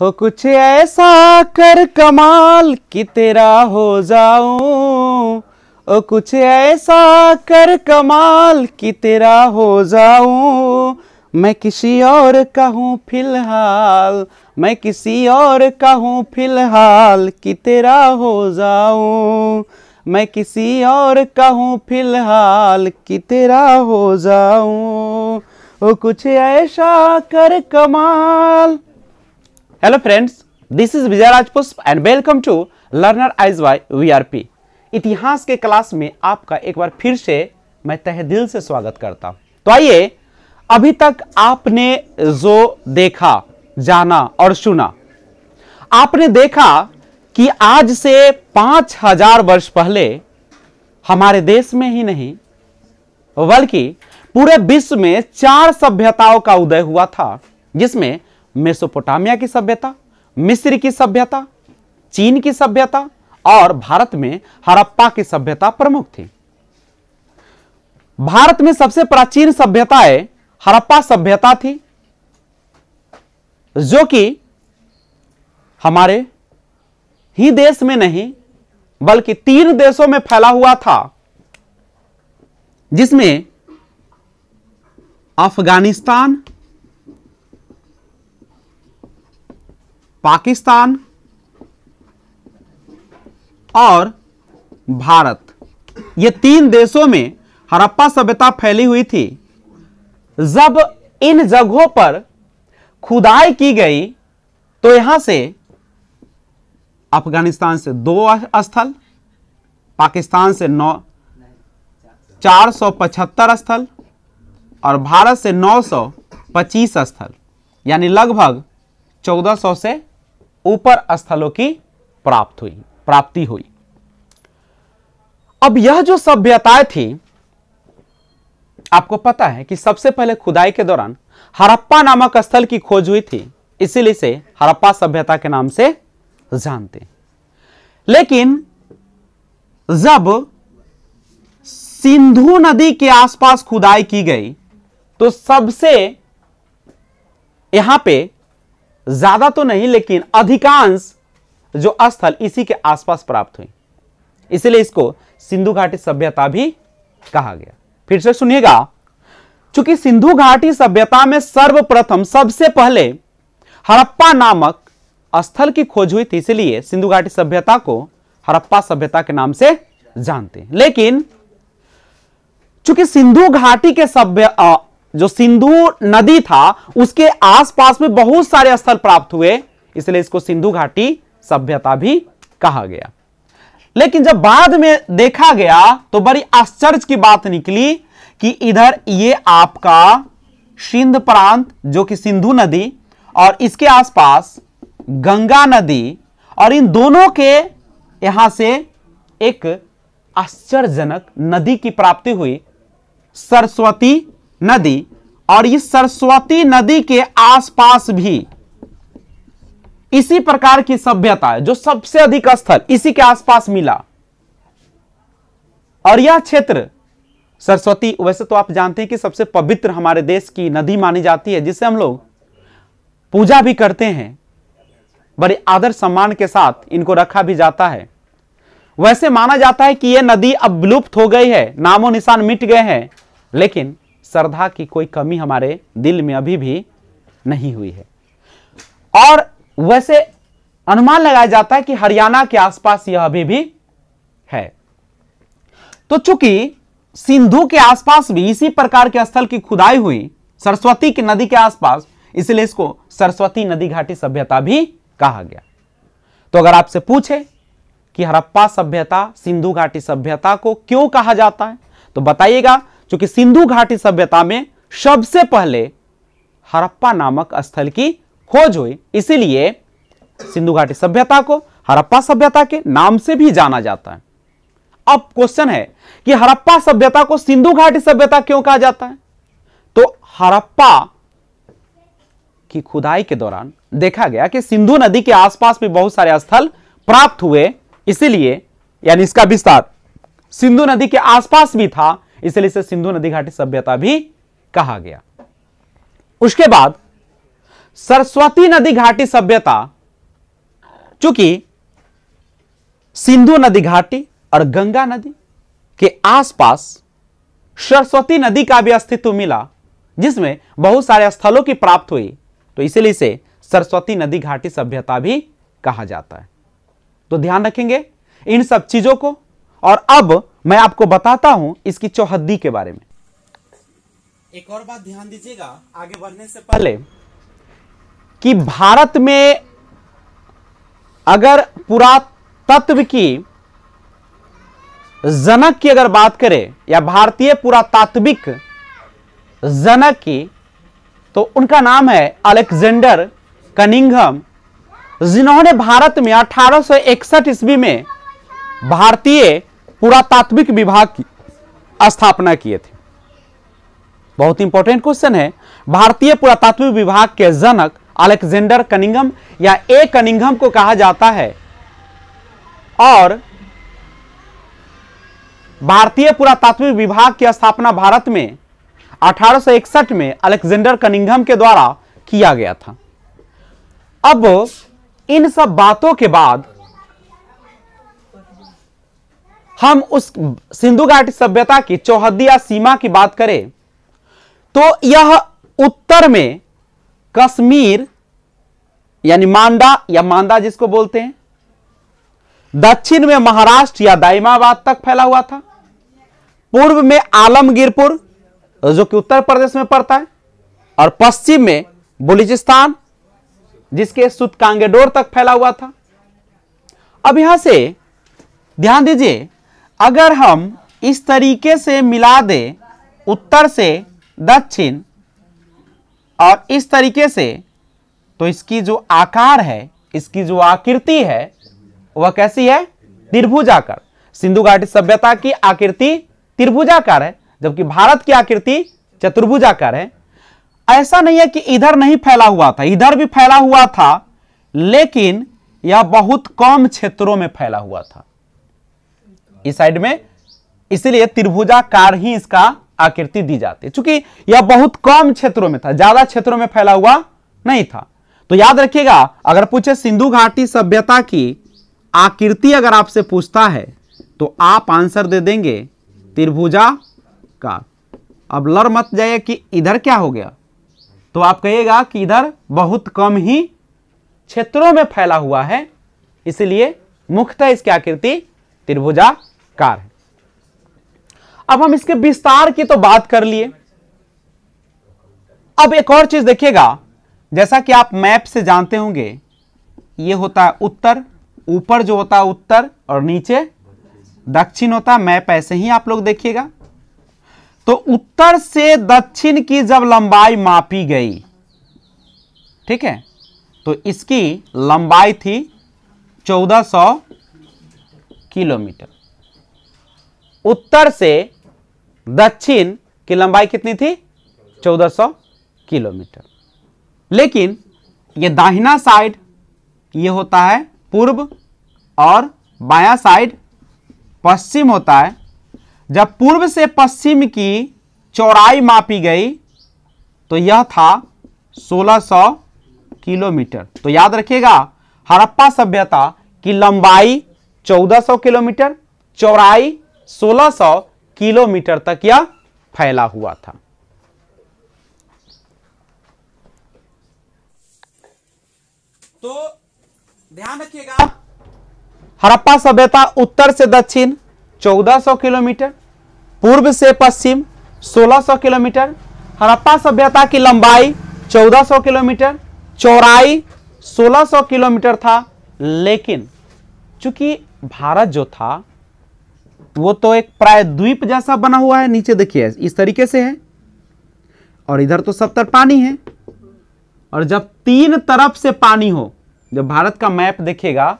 हो तो कुछ ऐसा कर कमाल कि तेरा हो जाऊं ओ कुछ ऐसा कर कमाल कि तेरा हो जाऊं मैं किसी और का हूँ फिलहाल मैं किसी और का हूँ फिलहाल कि तेरा हो जाऊं मैं किसी और का हूँ फिलहाल कि तेरा हो जाऊं ओ कुछ ऐसा कर कमाल Hello friends, this is Vijay Rajpusp and welcome to Learner Eyes by VRP. इतिहास के क्लास में आपका एक बार फिर से मैं तहे दिल से स्वागत करता हूं तो आइए अभी तक आपने जो देखा जाना और सुना आपने देखा कि आज से पांच हजार वर्ष पहले हमारे देश में ही नहीं बल्कि पूरे विश्व में चार सभ्यताओं का उदय हुआ था जिसमें मेसोपोटामिया की सभ्यता मिस्र की सभ्यता चीन की सभ्यता और भारत में हरप्पा की सभ्यता प्रमुख थी भारत में सबसे प्राचीन सभ्यताएं हरप्पा सभ्यता थी जो कि हमारे ही देश में नहीं बल्कि तीन देशों में फैला हुआ था जिसमें अफगानिस्तान पाकिस्तान और भारत ये तीन देशों में हड़प्पा सभ्यता फैली हुई थी जब इन जगहों पर खुदाई की गई तो यहां से अफगानिस्तान से दो स्थल पाकिस्तान से नौ चार सौ पचहत्तर स्थल और भारत से नौ सौ पच्चीस स्थल यानी लगभग चौदह सौ से ऊपर स्थलों की प्राप्त हुई प्राप्ति हुई अब यह जो सभ्यताएं थी आपको पता है कि सबसे पहले खुदाई के दौरान हरप्पा नामक स्थल की खोज हुई थी इसीलिए से हरप्पा सभ्यता के नाम से जानते लेकिन जब सिंधु नदी के आसपास खुदाई की गई तो सबसे यहां पे ज्यादा तो नहीं लेकिन अधिकांश जो स्थल इसी के आसपास प्राप्त हुई इसलिए इसको सिंधु घाटी सभ्यता भी कहा गया फिर से सुनिएगा चूंकि सिंधु घाटी सभ्यता में सर्वप्रथम सबसे पहले हड़प्पा नामक स्थल की खोज हुई थी इसलिए सिंधु घाटी सभ्यता को हड़प्पा सभ्यता के नाम से जानते हैं लेकिन चूंकि सिंधु घाटी के सभ्य जो सिंधु नदी था उसके आसपास में बहुत सारे स्थल प्राप्त हुए इसलिए इसको सिंधु घाटी सभ्यता भी कहा गया लेकिन जब बाद में देखा गया तो बड़ी आश्चर्य की बात निकली कि इधर ये आपका सिंध प्रांत जो कि सिंधु नदी और इसके आसपास गंगा नदी और इन दोनों के यहां से एक आश्चर्यजनक नदी की प्राप्ति हुई सरस्वती नदी और इस सरस्वती नदी के आसपास भी इसी प्रकार की सभ्यता है जो सबसे अधिक स्थल इसी के आसपास मिला और यह क्षेत्र सरस्वती वैसे तो आप जानते हैं कि सबसे पवित्र हमारे देश की नदी मानी जाती है जिसे हम लोग पूजा भी करते हैं बड़े आदर सम्मान के साथ इनको रखा भी जाता है वैसे माना जाता है कि यह नदी अब विलुप्त हो गई है नामो निशान मिट गए हैं लेकिन श्रद्धा की कोई कमी हमारे दिल में अभी भी नहीं हुई है और वैसे अनुमान लगाया जाता है कि हरियाणा के आसपास यह अभी भी है तो चूंकि सिंधु के आसपास भी इसी प्रकार के स्थल की खुदाई हुई सरस्वती की नदी के आसपास इसलिए इसको सरस्वती नदी घाटी सभ्यता भी कहा गया तो अगर आपसे पूछे कि हरप्पा सभ्यता सिंधु घाटी सभ्यता को क्यों कहा जाता है तो बताइएगा चूंकि सिंधु घाटी सभ्यता में सबसे पहले हरप्पा नामक स्थल की खोज हुई इसीलिए सिंधु घाटी सभ्यता को हरप्पा सभ्यता के नाम से भी जाना जाता है अब क्वेश्चन है कि हरप्पा सभ्यता को सिंधु घाटी सभ्यता क्यों कहा जाता है तो हरप्पा की खुदाई के दौरान देखा गया कि सिंधु नदी के आसपास भी बहुत सारे स्थल प्राप्त हुए इसीलिए यानी इसका विस्तार सिंधु नदी के आसपास भी था इसलिए इसे सिंधु नदी घाटी सभ्यता भी कहा गया उसके बाद सरस्वती नदी घाटी सभ्यता चूंकि सिंधु नदी घाटी और गंगा नदी के आसपास सरस्वती नदी का भी अस्तित्व मिला जिसमें बहुत सारे स्थलों की प्राप्त हुई तो इसलिए इसे सरस्वती नदी घाटी सभ्यता भी कहा जाता है तो ध्यान रखेंगे इन सब चीजों को और अब मैं आपको बताता हूं इसकी चौहद्दी के बारे में एक और बात ध्यान दीजिएगा आगे बढ़ने से पहले कि भारत में अगर पुरातत्व की जनक की अगर बात करें या भारतीय पुरातात्विक जनक की तो उनका नाम है अलेक्जेंडर कनिंगम जिन्होंने भारत में 1861 ईस्वी में भारतीय पुरातात्विक विभाग की स्थापना किए थे बहुत इंपॉर्टेंट क्वेश्चन है भारतीय पुरातात्विक विभाग के जनक अलेक्जेंडर कनिंगम या ए कनिंगम को कहा जाता है और भारतीय पुरातात्विक विभाग की स्थापना भारत में 1861 में अलेक्जेंडर कनिंगम के द्वारा किया गया था अब इन सब बातों के बाद हम उस सिंधु घाटी सभ्यता की चौहदिया सीमा की बात करें तो यह उत्तर में कश्मीर यानी मांडा या मांडा जिसको बोलते हैं दक्षिण में महाराष्ट्र या दाइमाबाद तक फैला हुआ था पूर्व में आलमगीरपुर जो कि उत्तर प्रदेश में पड़ता है और पश्चिम में बलूचिस्तान जिसके सुत कांगेडोर तक फैला हुआ था अब यहां से ध्यान दीजिए अगर हम इस तरीके से मिला दें उत्तर से दक्षिण और इस तरीके से तो इसकी जो आकार है इसकी जो आकृति है वह कैसी है त्रिभुजाकार सिंधु घाटी सभ्यता की आकृति त्रिभुजाकार है जबकि भारत की आकृति चतुर्भुजाकार है ऐसा नहीं है कि इधर नहीं फैला हुआ था इधर भी फैला हुआ था लेकिन यह बहुत कम क्षेत्रों में फैला हुआ था इस साइड में इसीलिए त्रिभुजाकार ही इसका आकृति दी जाती है चूंकि यह बहुत कम क्षेत्रों में था ज्यादा क्षेत्रों में फैला हुआ नहीं था तो याद रखिएगा अगर पूछे सिंधु घाटी सभ्यता की आकृति अगर आपसे पूछता है तो आप आंसर दे देंगे त्रिभुजा का अब लड़ मत जाइए कि इधर क्या हो गया तो आप कहिएगा कि इधर बहुत कम ही क्षेत्रों में फैला हुआ है इसलिए मुख्यतः इसकी आकृति त्रिभुजा कार है अब हम इसके विस्तार की तो बात कर लिए अब एक और चीज देखिएगा जैसा कि आप मैप से जानते होंगे ये होता है उत्तर ऊपर जो होता है उत्तर और नीचे दक्षिण होता है मैप ऐसे ही आप लोग देखिएगा तो उत्तर से दक्षिण की जब लंबाई मापी गई ठीक है तो इसकी लंबाई थी 1400 किलोमीटर उत्तर से दक्षिण की लंबाई कितनी थी 1400 किलोमीटर लेकिन ये दाहिना साइड ये होता है पूर्व और बाया साइड पश्चिम होता है जब पूर्व से पश्चिम की चौड़ाई मापी गई तो यह था 1600 किलोमीटर तो याद रखिएगा हड़प्पा सभ्यता की लंबाई 1400 किलोमीटर चौड़ाई 1600 किलोमीटर तक यह फैला हुआ था तो ध्यान रखिएगा हड़प्पा सभ्यता उत्तर से दक्षिण 1400 किलोमीटर पूर्व से पश्चिम 1600 किलोमीटर हड़प्पा सभ्यता की लंबाई 1400 किलोमीटर चौड़ाई 1600 किलोमीटर था लेकिन चूंकि भारत जो था वो तो एक प्राय द्वीप जैसा बना हुआ है नीचे देखिए इस तरीके से है और इधर तो सब तरफ पानी है और जब तीन तरफ से पानी हो जब भारत का मैप देखेगा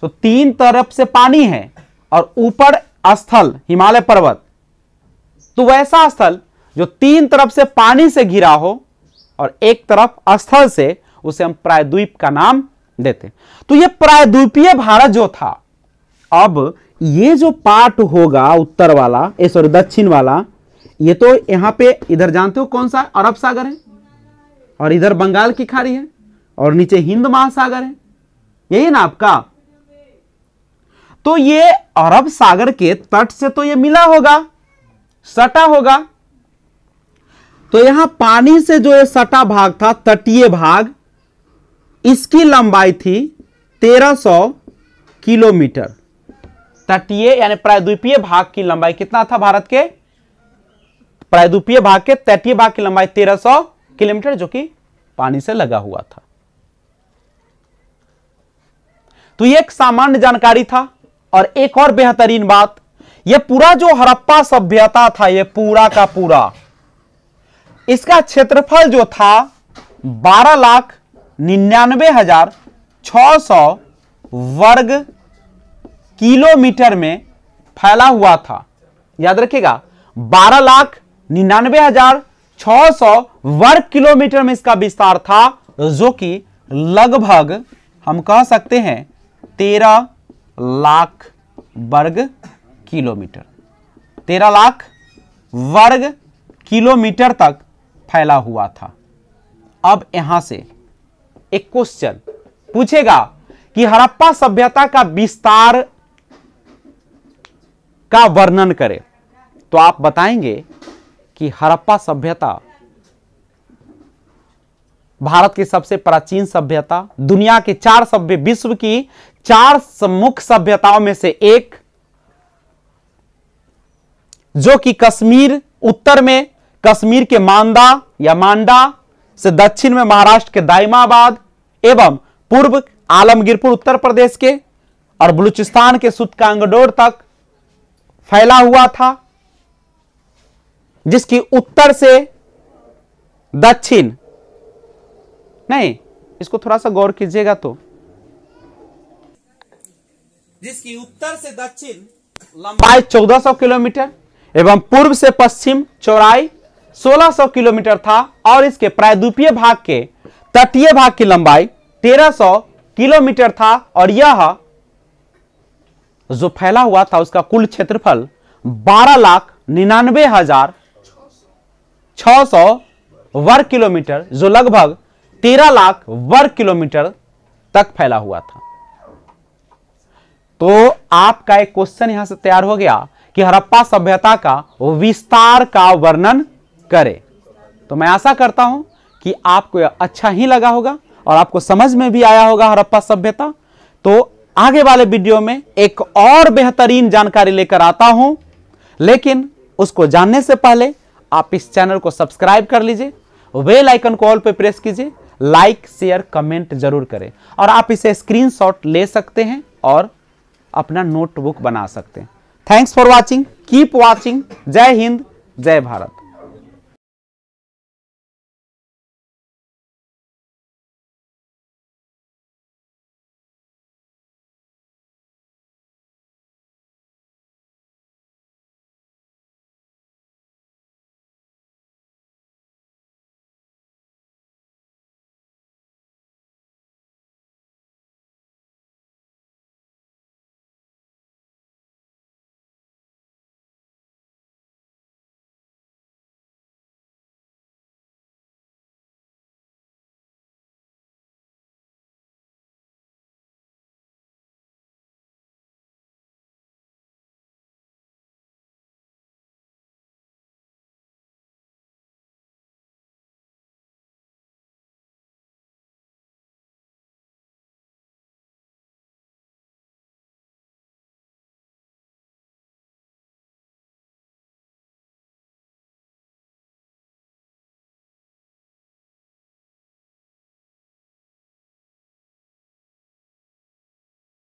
तो तीन तरफ से पानी है और ऊपर स्थल हिमालय पर्वत तो वैसा स्थल जो तीन तरफ से पानी से घिरा हो और एक तरफ स्थल से उसे हम प्रायद्वीप का नाम देते तो यह प्रायद्वीपीय भारत जो था अब ये जो पार्ट होगा उत्तर वाला ये सॉरी दक्षिण वाला ये तो यहाँ पे इधर जानते हो कौन सा अरब सागर है और इधर बंगाल की खाड़ी है और नीचे हिंद महासागर है यही ना आपका तो ये अरब सागर के तट से तो ये मिला होगा सटा होगा तो यहां पानी से जो ये सटा भाग था तटीय भाग इसकी लंबाई थी 1300 किलोमीटर तटीय यानी प्रायद्वीपीय भाग की लंबाई कितना था भारत के प्रायद्वीपीय भाग के तटीय भाग की लंबाई 1300 किलोमीटर जो कि पानी से लगा हुआ था तो यह एक सामान्य जानकारी था और एक और बेहतरीन बात यह पूरा जो हड़प्पा सभ्यता था यह पूरा का पूरा इसका क्षेत्रफल जो था बारह लाख निन्यानवे हजार छ सौ वर्ग किलोमीटर में फैला हुआ था याद रखिएगा बारह लाख निन्यानवे हजार छह सौ वर्ग किलोमीटर में इसका विस्तार था जो कि लगभग हम कह सकते हैं तेरह लाख वर्ग किलोमीटर तेरह लाख वर्ग किलोमीटर तक फैला हुआ था अब यहां से एक क्वेश्चन पूछेगा कि हड़प्पा सभ्यता का विस्तार का वर्णन करें तो आप बताएंगे कि हरप्पा सभ्यता भारत की सबसे प्राचीन सभ्यता दुनिया के चार सभ्य विश्व की चार मुख्य सभ्यताओं में से एक जो कि कश्मीर उत्तर में कश्मीर के मांडा या मांडा से दक्षिण में महाराष्ट्र के दाइमाबाद एवं पूर्व आलमगीरपुर उत्तर प्रदेश के और बलूचिस्तान के सुतकांगडोर तक फैला हुआ था जिसकी उत्तर से दक्षिण नहीं इसको थोड़ा सा गौर कीजिएगा तो जिसकी उत्तर से दक्षिण लंबाई 1400 किलोमीटर एवं पूर्व से पश्चिम चौड़ाई 1600 किलोमीटर था और इसके प्रायद्वीपीय भाग के तटीय भाग की लंबाई 1300 किलोमीटर था और यह जो फैला हुआ था उसका कुल क्षेत्रफल बारह लाख निन्यानवे हजार छ सौ वर्ग किलोमीटर जो लगभग तेरह लाख वर्ग किलोमीटर तक फैला हुआ था तो आपका एक क्वेश्चन यहां से तैयार हो गया कि हरप्पा सभ्यता का विस्तार का वर्णन करें तो मैं आशा करता हूं कि आपको अच्छा ही लगा होगा और आपको समझ में भी आया होगा हरप्पा सभ्यता तो आगे वाले वीडियो में एक और बेहतरीन जानकारी लेकर आता हूं लेकिन उसको जानने से पहले आप इस चैनल को सब्सक्राइब कर लीजिए वेल आइकन को ऑल पे प्रेस कीजिए लाइक शेयर कमेंट जरूर करें और आप इसे स्क्रीनशॉट ले सकते हैं और अपना नोटबुक बना सकते हैं thanks for watching keep watching जय हिंद जय भारत